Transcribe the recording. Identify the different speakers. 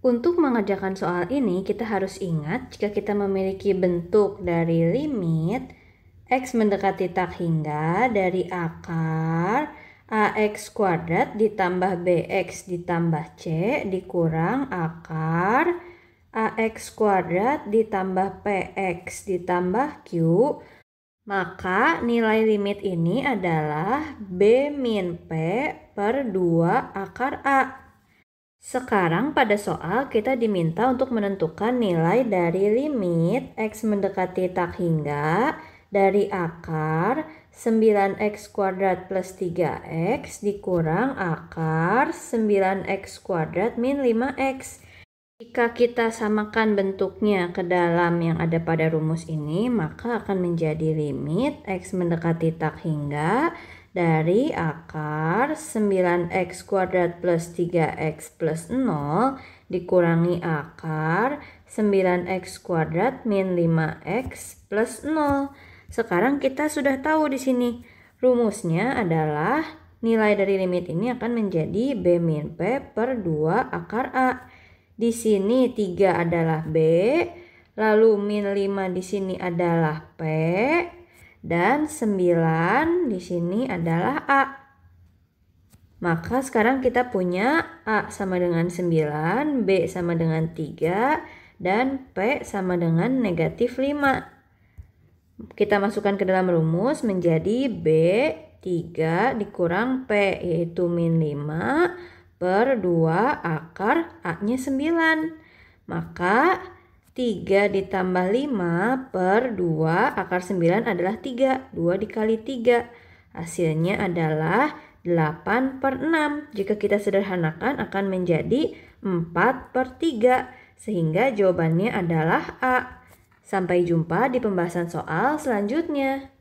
Speaker 1: Untuk mengerjakan soal ini, kita harus ingat jika kita memiliki bentuk dari limit x mendekati tak hingga dari akar ax kuadrat ditambah bx ditambah c dikurang akar ax kuadrat ditambah px ditambah q maka nilai limit ini adalah b min p per 2 akar a. Sekarang pada soal kita diminta untuk menentukan nilai dari limit x mendekati tak hingga dari akar 9x kuadrat plus 3x dikurang akar 9x kuadrat min 5x. Jika kita samakan bentuknya ke dalam yang ada pada rumus ini, maka akan menjadi limit x mendekati tak hingga dari akar 9x kuadrat plus 3x plus 0 dikurangi akar 9x kuadrat min 5x plus 0. Sekarang kita sudah tahu di sini rumusnya adalah nilai dari limit ini akan menjadi B min P per 2 akar A. Di sini 3 adalah B, lalu min 5 di sini adalah P, dan 9 di sini adalah A. Maka sekarang kita punya A sama dengan 9, B sama dengan 3, dan P sama dengan negatif 5. Kita masukkan ke dalam rumus menjadi B 3 dikurang P yaitu min 5 per 2 akar A-nya 9. Maka 3 ditambah 5 per 2 akar 9 adalah 3. 2 dikali 3. Hasilnya adalah 8 per 6. Jika kita sederhanakan akan menjadi 4 per 3. Sehingga jawabannya adalah A. Sampai jumpa di pembahasan soal selanjutnya.